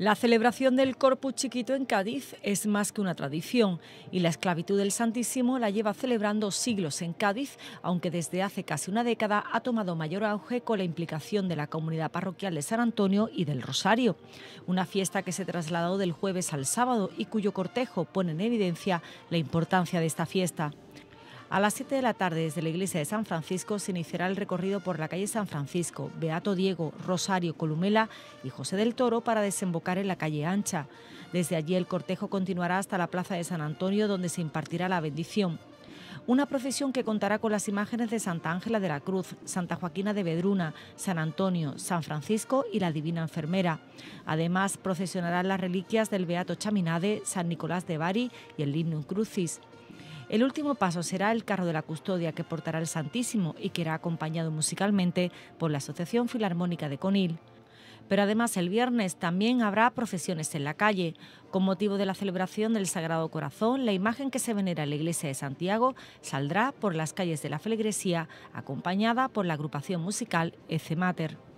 La celebración del Corpus Chiquito en Cádiz es más que una tradición y la esclavitud del Santísimo la lleva celebrando siglos en Cádiz, aunque desde hace casi una década ha tomado mayor auge con la implicación de la comunidad parroquial de San Antonio y del Rosario, una fiesta que se trasladó del jueves al sábado y cuyo cortejo pone en evidencia la importancia de esta fiesta. A las 7 de la tarde, desde la iglesia de San Francisco, se iniciará el recorrido por la calle San Francisco, Beato Diego, Rosario, Columela y José del Toro para desembocar en la calle Ancha. Desde allí el cortejo continuará hasta la plaza de San Antonio, donde se impartirá la bendición una procesión que contará con las imágenes de Santa Ángela de la Cruz, Santa Joaquina de Vedruna, San Antonio, San Francisco y la Divina Enfermera. Además, procesionarán las reliquias del Beato Chaminade, San Nicolás de Bari y el Lignum Crucis. El último paso será el carro de la custodia que portará el Santísimo y que será acompañado musicalmente por la Asociación Filarmónica de Conil. Pero además el viernes también habrá procesiones en la calle. Con motivo de la celebración del Sagrado Corazón, la imagen que se venera en la iglesia de Santiago saldrá por las calles de la feligresía, acompañada por la agrupación musical Ecemater.